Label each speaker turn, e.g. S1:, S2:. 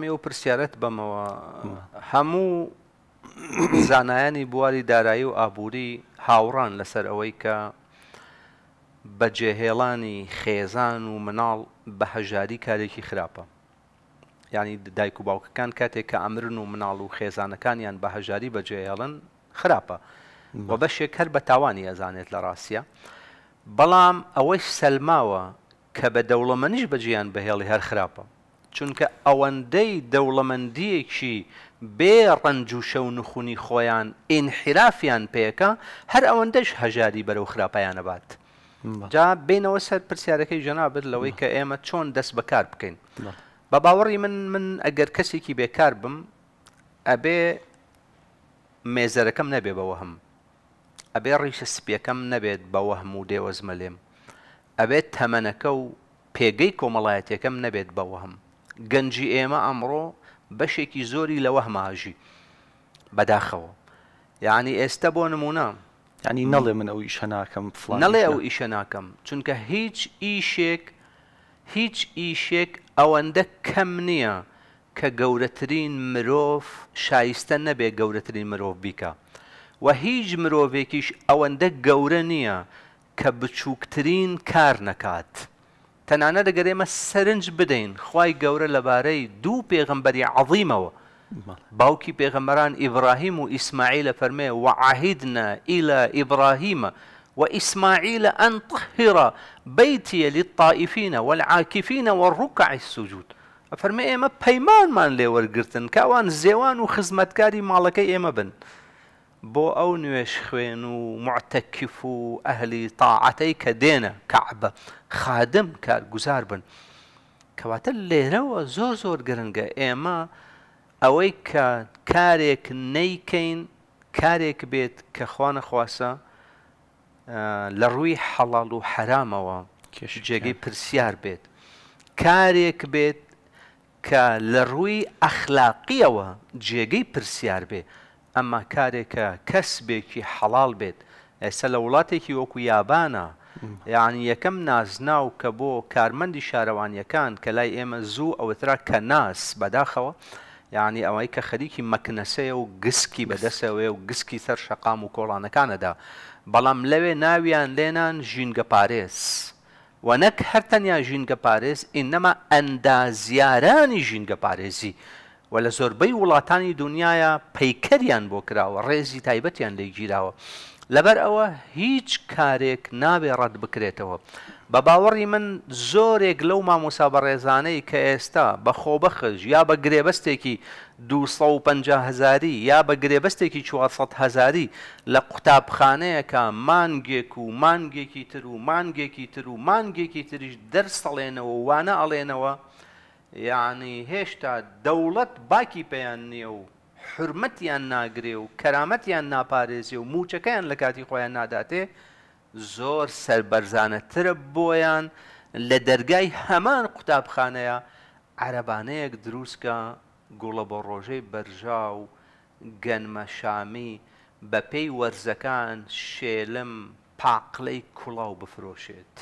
S1: بەڵام ئێوە پرسیارەت بەمەوە هەموو زانایانی بواری دارایی و ئابووری هاوڕان لەسەر ئەوەی کە بەجێهێڵانی خێزان و مناڵ بە هەژاری کارێکی خراپە ینی دایک و باوکەکان کاتێک کە ئەمرن و مناڵ و خێزانەکانیان بە هەژاری بەجێهێڵن خراپە بە بەشێک هەر بە تاوانی ئەزانێت لە ڕاستە بەڵام ئەوەی سەلماوە کە بە دەوڵەمەنیش بەجیان بەهێڵی هەر خراپە چونکە ئەوەندەی دەوڵەمەندیەکی بێ ڕەنج و شەو نخونی خۆیان ئینحرافیان پێەکە هەر ئەوەندەش هەژاری بەرەو خراپیانەبات. جا بینەوە سەر پرسیارەکەی ژەنابێت لەوەی کە ئێمە چۆن دەست بەکار بکەین. بە باوەڕی من من ئەگەر کەسێکی بێکار بم ئەبێ مێزەرەکەم نەبێ بەوە هەم. ئەبێ ڕیشە سپیەکەم نەبێت بەوە هەموو دێوەزمە لێم. ئەبێت تەمەنەکە و پێگەی کۆمەڵایەتەکەم نەبێت بەوە هەم. گەنجی ئێمە ئەمڕۆ بەشێکی زۆری لەوە هەماژی بەداخەوە یعنی ئێستا بۆ نمونە ینی نەڵێ من ئەو ئیشە ناکەم نەڵێ ئەو ئیشە ناکەم چونکە هیچ ئیشێک هیچ ئیشێک ئەوەندە کەم نییە کە گەورەترین مرۆڤ شایستە نەبێ گەورەترین مرۆڤ بیکە و هیچ مرۆڤێکیش ئەوەندە گەورە نییە کە بچووکترین کار نەکات. تەنانە دەگەر ئێمە سەرنج بدەین خی گەورە لەبارەی دوو پێغمبەری عظیمەوە باوکی پێغەمەران ئیبراهیم و ئیسماعیل لە فەرمێ وعاهیدنە ئیلە ئیبراهیمە وإسماعيل أن طهر بيتي للطائفين والعاكفين والركع السجود فەرمە ئێمە پەیمانمان لێوەرگتن کاوان زێوان و خزمەتکاری ماڵەکەی ئێمە بن بۆ ئەو نوێش خوێن و معتەکیف و ئەهلی تاعەتەی کە دێنە کەعبە خادم کارگوزار بن کەواتە لێرەوە زۆر زۆر گرنگە ئێمە ئەوەی کە کارێک نەیکەین کارێک بێت کە خوانە خواسە لە ڕووی حەڵال و حرامەوە جێگەی پرسیار بێت کارێک بێت کە لە ڕووی ئەخلاقیەوە جێگەی پرسیار بێت ئەمما کارێکە کەسبێکی حەڵال بێت ئێستا لە وڵاتێکی وەکو یابانە یعنی یەکەم نازناو کە بۆ کارمەندی شارەوانیەکان کە لای ئێمە زوو ئەوترا کە ناس بەداخەوە یعنی ئەوەی کە خەریکی مەکنەسەیە و گسکی بەدەسەوێ و گسکی سەر شەقام و کۆڵانەکانەدا بەڵام لەوێ ناویان لێنان ژینگە پارێز. و نەک هەر تەنیا ژینگە پارێز ئینەما ئەندازیارانی ژینگە پارێزی و لە زۆربەی وڵاتانی دنیاە پەیکەریان بۆ کراوە ڕێزی تایبەتیان لی گیراوە لەبەر ئەوە هیچ کارێک نابێ ڕەت بکرێتەوە بە باوەڕی من زۆرێک لەو مامۆسا بە ڕێزانەی کە ئێستا بە خۆبەخش یا بە گرێبەستێکی 250 هزاری یا بە گرێبەستێکی 400 هزاری لە قوتابخانەیەەکە مانگێک و مانگێکی تر و مانگێکی تر و مانگێکی تریش دەرسەڵێنەوە وانە ئەڵێنەوە یعنی هێشتا دەوڵەت باکی پێیان نییە و حرمەتیان ناگرێ و کەرامەتیان ناپارێزی و موچەکەیان لە کاتی خۆیان ناداتێ زۆر سربەرزانەترە بۆیان لە دەرگای هەمان قوتابخانەیە عربانەیەک دروستکە گوڵە بۆ ڕۆژەی بەرژا و گەنمە شامی بە پێی وەرزەکان شێلم پاقلەی کوڵاو بفرۆشێت.